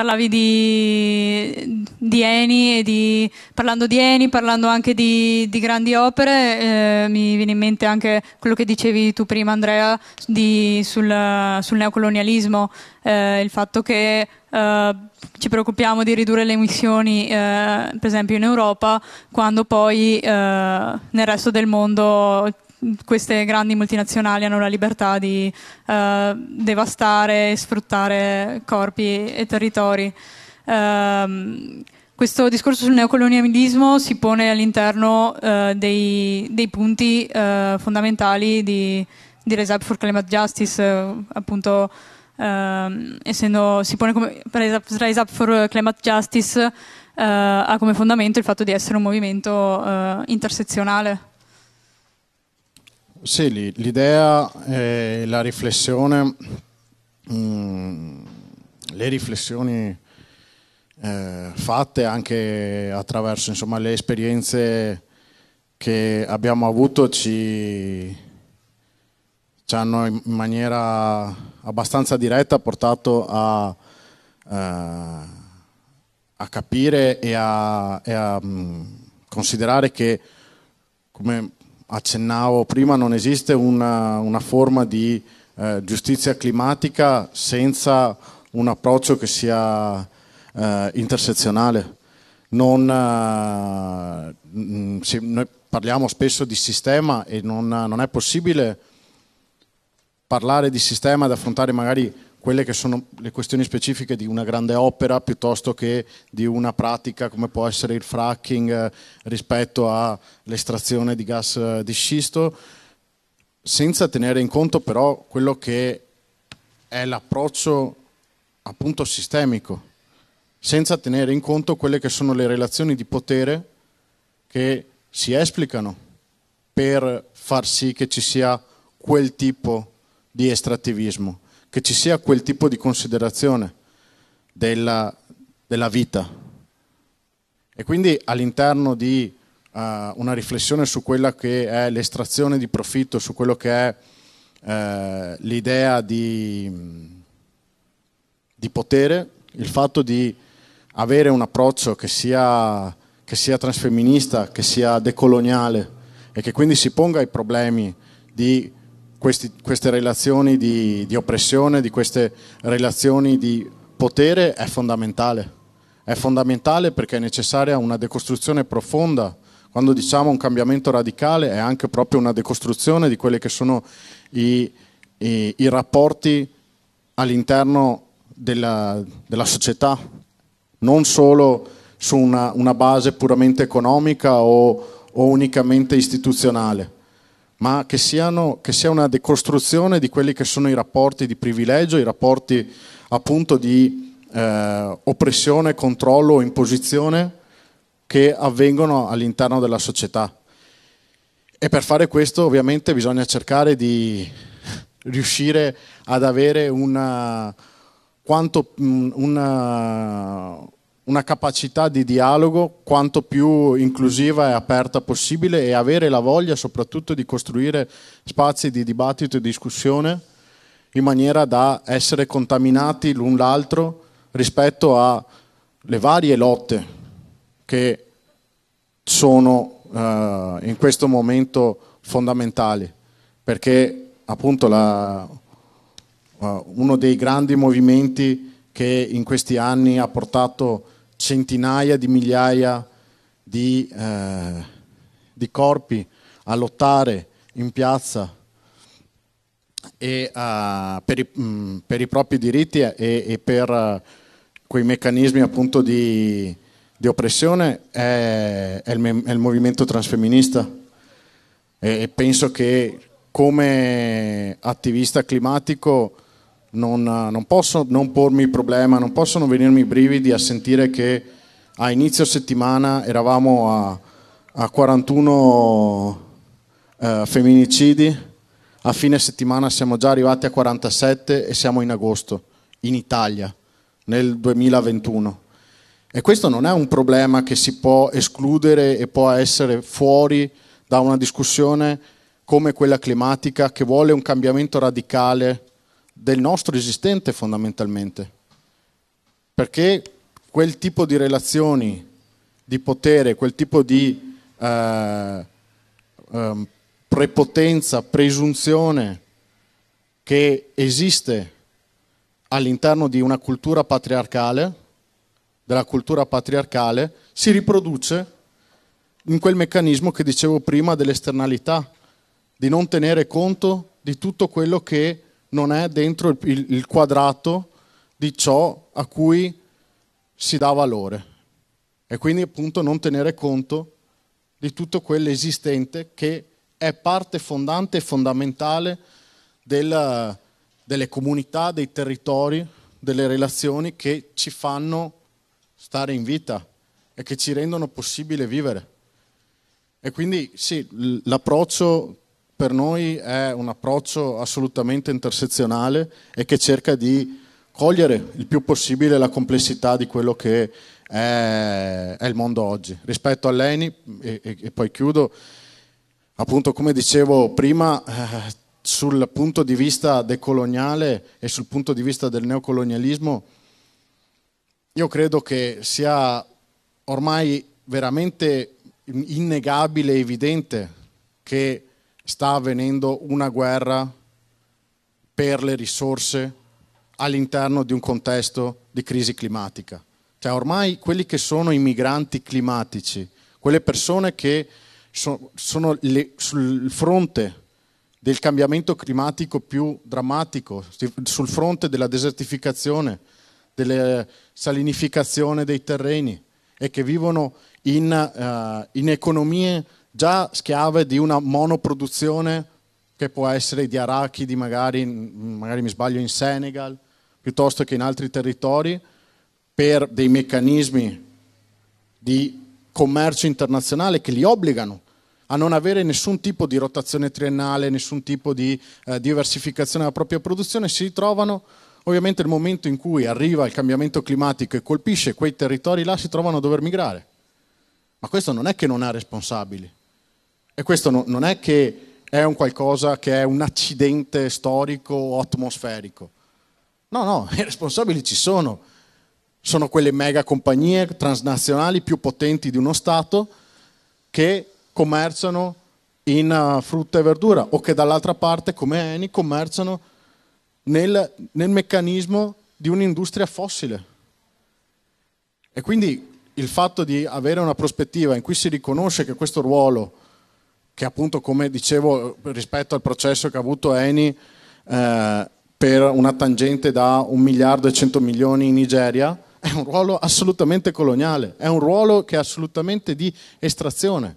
parlavi di, di Eni e di, parlando di Eni, parlando anche di, di grandi opere, eh, mi viene in mente anche quello che dicevi tu prima Andrea di, sul, sul, neocolonialismo, eh, il fatto che eh, ci preoccupiamo di ridurre le emissioni, eh, per esempio in Europa, quando poi eh, nel resto del mondo queste grandi multinazionali hanno la libertà di eh, devastare e sfruttare corpi e territori. Eh, questo discorso sul neocolonialismo si pone all'interno eh, dei, dei, punti eh, fondamentali di, di Up for Climate Justice, eh, appunto ehm, essendo, si pone come Rise Up for Climate Justice eh, ha come fondamento il fatto di essere un movimento intersezionale. Sì, l'idea e la riflessione, mm, le riflessioni eh, fatte anche attraverso insomma, le esperienze che abbiamo avuto ci, ci, hanno in maniera abbastanza diretta portato a, eh, a capire e a, e a mm, considerare che come accennavo prima, non esiste una, una forma di eh, giustizia climatica senza un approccio che sia eh, intersezionale. Non, eh, mm, noi parliamo spesso di sistema e non, non è possibile parlare di sistema ed affrontare magari quelle che sono le questioni specifiche di una grande opera piuttosto che di una pratica come può essere il fracking eh, rispetto all'estrazione di gas eh, di scisto, senza tenere in conto però quello che è l'approccio appunto sistemico, senza tenere in conto quelle che sono le relazioni di potere che si esplicano per far sì che ci sia quel tipo di estrattivismo che ci sia quel tipo di considerazione della, della vita. E quindi all'interno di uh, una riflessione su quella che è l'estrazione di profitto, su quello che è uh, l'idea di, di potere, il fatto di avere un approccio che sia, che sia transfemminista, che sia decoloniale e che quindi si ponga i problemi di questi, queste relazioni di, di oppressione, di queste relazioni di potere è fondamentale. È fondamentale perché è necessaria una decostruzione profonda quando diciamo un cambiamento radicale è anche proprio una decostruzione di quelli che sono i, i, i rapporti all'interno della, della, società, non solo su una, una base puramente economica o, o unicamente istituzionale ma che, siano, che, sia una decostruzione di quelli che sono i rapporti di privilegio, i rapporti appunto di eh, oppressione, controllo, imposizione che avvengono all'interno della società. E per fare questo ovviamente bisogna cercare di riuscire ad avere una, quanto, mm, una, una capacità di dialogo quanto più inclusiva e aperta possibile e avere la voglia soprattutto di costruire spazi di dibattito e discussione in maniera da essere contaminati l'un l'altro rispetto alle varie lotte che sono eh, in questo momento fondamentali perché appunto la, eh, uno dei grandi movimenti che in questi anni ha portato centinaia di migliaia di, eh, di corpi a lottare in piazza e, uh, per, i, mh, mm, per, i, propri diritti e, e per uh, quei meccanismi appunto di, di oppressione è, è, il è, il, movimento transfemminista e, e penso che come attivista climatico non, eh, non posso non pormi il problema, non possono venirmi i brividi a sentire che a inizio settimana eravamo a, a 41 eh, femminicidi, a fine settimana siamo già arrivati a 47 e siamo in agosto, in Italia, nel 2021. E questo non è un problema che si può escludere e può essere fuori da una discussione come quella climatica che vuole un cambiamento radicale del nostro esistente fondamentalmente, perché quel tipo di relazioni di potere, quel tipo di eh, eh, prepotenza, presunzione che esiste all'interno di una cultura patriarcale, della cultura patriarcale, si riproduce in quel meccanismo che dicevo prima dell'esternalità, di non tenere conto di tutto quello che non è dentro il, il quadrato di ciò a cui si dà valore e quindi appunto non tenere conto di tutto quello esistente che è parte fondante e fondamentale del, delle comunità, dei territori, delle relazioni che ci fanno stare in vita e che ci rendono possibile vivere. E quindi sì, l'approccio per noi è un approccio assolutamente intersezionale e che cerca di cogliere il più possibile la complessità di quello che è, è il mondo oggi. Rispetto all'ENI, e, e, e, poi chiudo, appunto come dicevo prima, eh, sul punto di vista decoloniale e sul punto di vista del neocolonialismo, io credo che sia ormai veramente innegabile e evidente che sta avvenendo una guerra per le risorse all'interno di un contesto di crisi climatica. Cioè ormai quelli che sono i migranti climatici, quelle persone che so, sono le, sul fronte del cambiamento climatico più drammatico, sul fronte della desertificazione, della salinificazione dei terreni e che vivono in, uh, in economie già schiave di una monoproduzione che può essere di arachidi, magari, mm, magari mi sbaglio, in Senegal, piuttosto che in altri territori, per dei meccanismi di commercio internazionale che li obbligano a non avere nessun tipo di rotazione triennale, nessun tipo di eh, diversificazione della propria produzione, si trovano ovviamente nel momento in cui arriva il cambiamento climatico e colpisce quei territori là, si trovano a dover migrare. Ma questo non è che non ha responsabili. E questo no, non è che è un qualcosa che è un accidente storico o atmosferico. No, no, i responsabili ci sono. Sono quelle mega compagnie transnazionali più potenti di uno Stato che commerciano in eh, frutta e verdura o che dall'altra parte, come Eni, commerciano nel, nel meccanismo di un'industria fossile. E quindi il fatto di avere una prospettiva in cui si riconosce che questo ruolo che appunto come dicevo rispetto al processo che ha avuto Eni eh, per una tangente da 1 miliardo e 100 milioni in Nigeria, è un ruolo assolutamente coloniale, è un ruolo che è assolutamente di estrazione.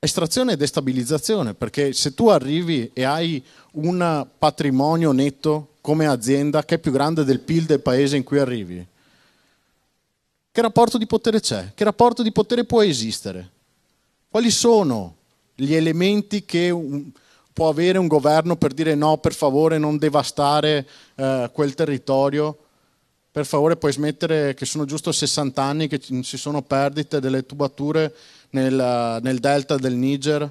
Estrazione e destabilizzazione, perché se tu arrivi e hai un patrimonio netto come azienda che è più grande del PIL del paese in cui arrivi, che rapporto di potere c'è? Che rapporto di potere può esistere? Quali sono gli elementi che un, può avere un governo per dire no, per favore non devastare eh, quel territorio, per favore puoi smettere che sono giusto 60 anni che ci sono perdite delle tubature nel, nel delta del Niger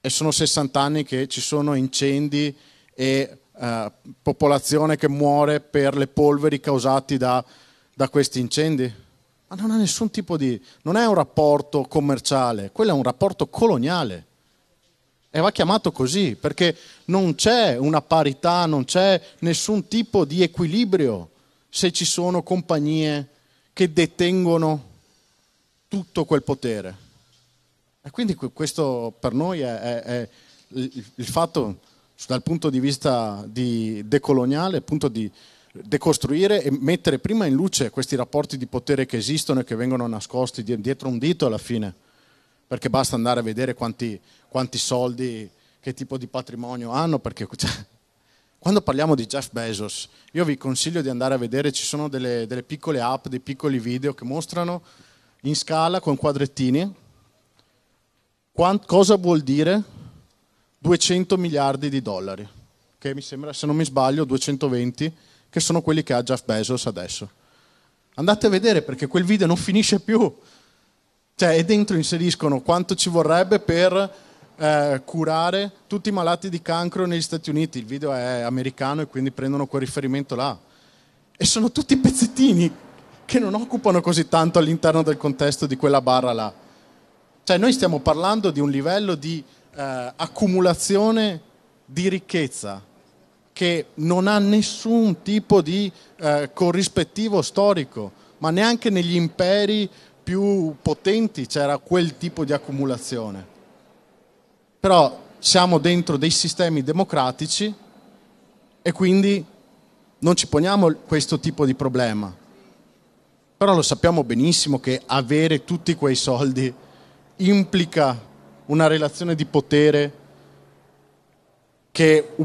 e sono 60 anni che ci sono incendi e eh, popolazione che muore per le polveri causate da, da questi incendi ma non ha nessun tipo di... non è un rapporto commerciale, quello è un rapporto coloniale. E va chiamato così, perché non c'è una parità, non c'è nessun tipo di equilibrio se ci sono compagnie che detengono tutto quel potere. E quindi questo per noi è, è, è il fatto, dal punto di vista di decoloniale, appunto di decostruire e mettere prima in luce questi rapporti di potere che esistono e che vengono nascosti dietro un dito alla fine, perché basta andare a vedere quanti, quanti soldi, che tipo di patrimonio hanno, perché cioè, quando parliamo di Jeff Bezos, io vi consiglio di andare a vedere, ci sono delle, delle piccole app, dei piccoli video che mostrano in scala con quadrettini quant, cosa vuol dire 200 miliardi di dollari, che mi sembra, se non mi sbaglio, 220 miliardi che sono quelli che ha Jeff Bezos adesso. Andate a vedere perché quel video non finisce più. Cioè, e dentro inseriscono quanto ci vorrebbe per eh, curare tutti i malati di cancro negli Stati Uniti. Il video è americano e quindi prendono quel riferimento là. E sono tutti pezzettini che non occupano così tanto all'interno del contesto di quella barra là. Cioè, noi stiamo parlando di un livello di eh, accumulazione di ricchezza che non ha nessun tipo di eh, corrispettivo storico, ma neanche negli imperi più potenti c'era quel tipo di accumulazione. Però siamo dentro dei sistemi democratici e quindi non ci poniamo questo tipo di problema. Però lo sappiamo benissimo che avere tutti quei soldi implica una relazione di potere che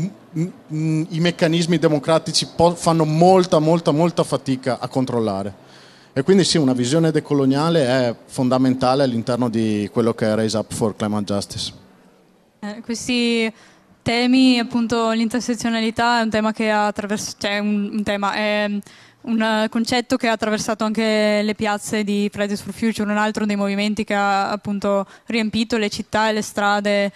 i meccanismi democratici fanno molta, molta, molta fatica a controllare. E quindi sì, una visione decoloniale è fondamentale all'interno di quello che è Raise Up for Climate Justice. Eh, questi temi, appunto l'intersezionalità è un tema che attraverso... cioè un, un tema, è ehm, un eh, concetto che ha attraversato anche le piazze di Fridays for Future, un altro dei movimenti che ha appunto riempito le città e le strade eh,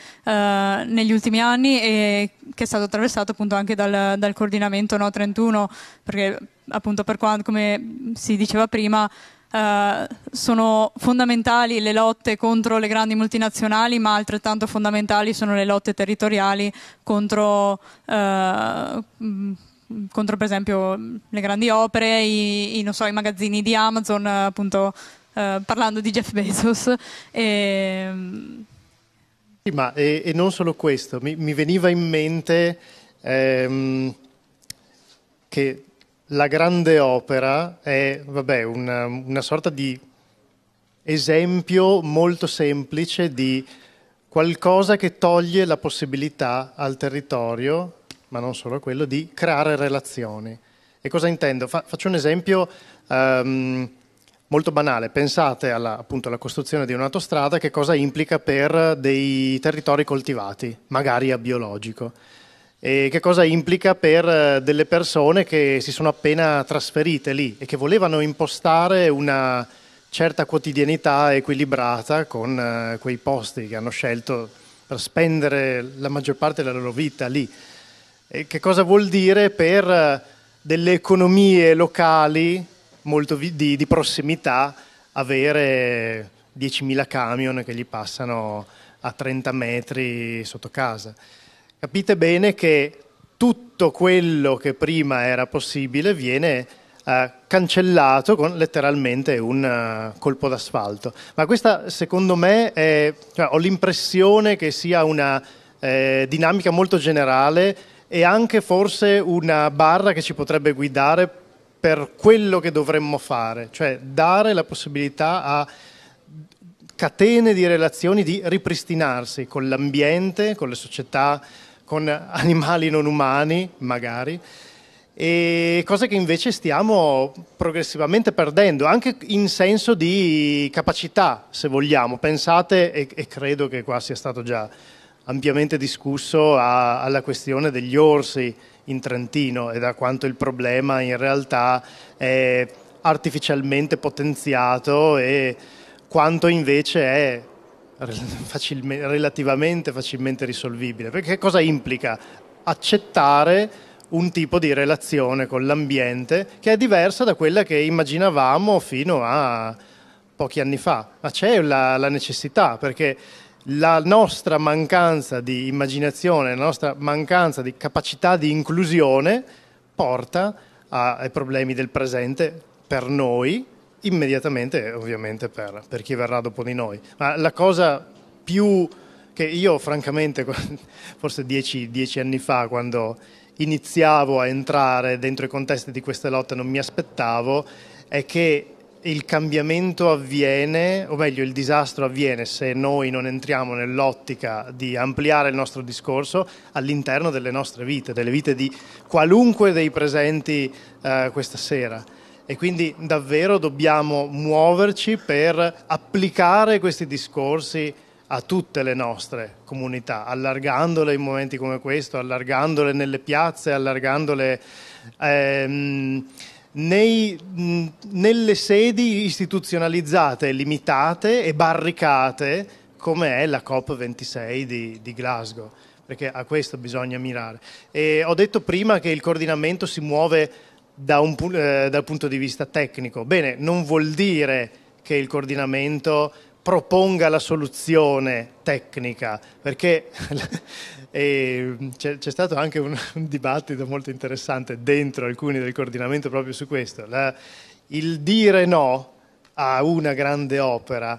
negli ultimi anni e che è stato attraversato appunto anche dal, dal coordinamento No 31, perché appunto per quanto, come si diceva prima, Uh, sono fondamentali le lotte contro le grandi multinazionali, ma altrettanto fondamentali sono le lotte territoriali contro uh, contro per esempio le grandi opere, i, i, so, i magazzini di Amazon, appunto eh, parlando di Jeff Bezos. E... Sì, ma e, e, non solo questo, mi, mi veniva in mente ehm, che la grande opera è vabbè, una, una sorta di esempio molto semplice di qualcosa che toglie la possibilità al territorio ma non solo quello, di creare relazioni. E cosa intendo? Fa- faccio un esempio um, molto banale. Pensate alla, appunto, alla costruzione di un'autostrada, che cosa implica per dei territori coltivati, magari a biologico. E che cosa implica per eh, delle persone che si sono appena trasferite lì e che volevano impostare una certa quotidianità equilibrata con eh, quei posti che hanno scelto per spendere la maggior parte della loro vita lì. E che cosa vuol dire per eh, delle economie locali di, di, prossimità avere 10.000 camion che gli passano a 30 metri sotto casa. Capite bene che tutto quello che prima era possibile viene eh, cancellato con letteralmente un uh, colpo d'asfalto. Ma questa secondo me è, cioè, ho l'impressione che sia una eh, dinamica molto generale e anche forse una barra che ci potrebbe guidare per quello che dovremmo fare, cioè dare la possibilità a catene di relazioni di ripristinarsi con l'ambiente, con le società, con animali non umani, magari, e cose che invece stiamo progressivamente perdendo, anche in senso di capacità, se vogliamo. Pensate, e, e credo che qua sia stato già ampiamente discusso a, alla questione degli orsi in Trentino e da quanto il problema in realtà è artificialmente potenziato e quanto invece è facilmente, relativamente facilmente risolvibile. Perché cosa implica? Accettare un tipo di relazione con l'ambiente che è diversa da quella che immaginavamo fino a pochi anni fa, ma c'è la, la necessità perché la nostra mancanza di immaginazione, la nostra mancanza di capacità di inclusione porta a, ai problemi del presente per noi, immediatamente ovviamente per, per, chi verrà dopo di noi. Ma la cosa più che io francamente, forse dieci, dieci anni fa, quando iniziavo a entrare dentro i contesti di queste lotte, non mi aspettavo, è che il cambiamento avviene, o meglio il disastro avviene se noi non entriamo nell'ottica di ampliare il nostro discorso all'interno delle nostre vite, delle vite di qualunque dei presenti eh, questa sera. E quindi davvero dobbiamo muoverci per applicare questi discorsi a tutte le nostre comunità, allargandole in momenti come questo, allargandole nelle piazze, allargandole... Ehm, nei, nelle sedi istituzionalizzate, limitate e barricate come è la COP26 di, di Glasgow, perché a questo bisogna mirare. E ho detto prima che il coordinamento si muove da un, eh, dal punto di vista tecnico. Bene, non vuol dire che il coordinamento proponga la soluzione tecnica, perché c'è, stato anche un, un, dibattito molto interessante dentro alcuni del coordinamento proprio su questo. La, il dire no a una grande opera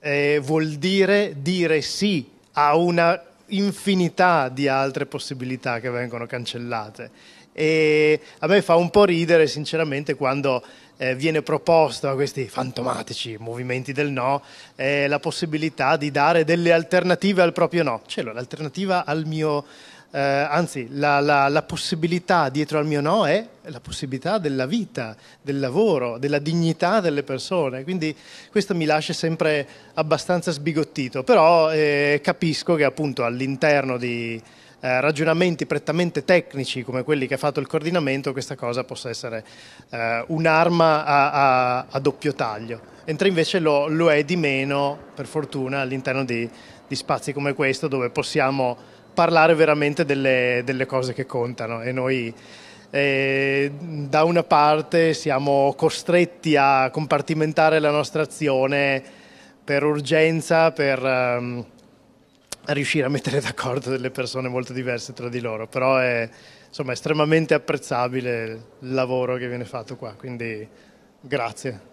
eh, vuol dire dire sì a una infinità di altre possibilità che vengono cancellate. E a me fa un po' ridere sinceramente quando eh, viene proposto a questi fantomatici movimenti del no eh, la possibilità di dare delle alternative al proprio no. Cioè l'alternativa al mio, eh, anzi, la, la, la possibilità dietro al mio no è la possibilità della vita, del lavoro, della dignità delle persone. Quindi questo mi lascia sempre abbastanza sbigottito, però eh, capisco che appunto all'interno di eh, ragionamenti prettamente tecnici come quelli che ha fatto il coordinamento, questa cosa possa essere eh, un'arma a, a, a, doppio taglio, mentre invece lo, lo, è di meno, per fortuna, all'interno di, di spazi come questo dove possiamo parlare veramente delle, delle cose che contano e noi eh, da una parte siamo costretti a compartimentare la nostra azione per urgenza, per... Um, riuscire a mettere d'accordo delle persone molto diverse tra di loro, però è insomma, estremamente apprezzabile il lavoro che viene fatto qua, quindi grazie.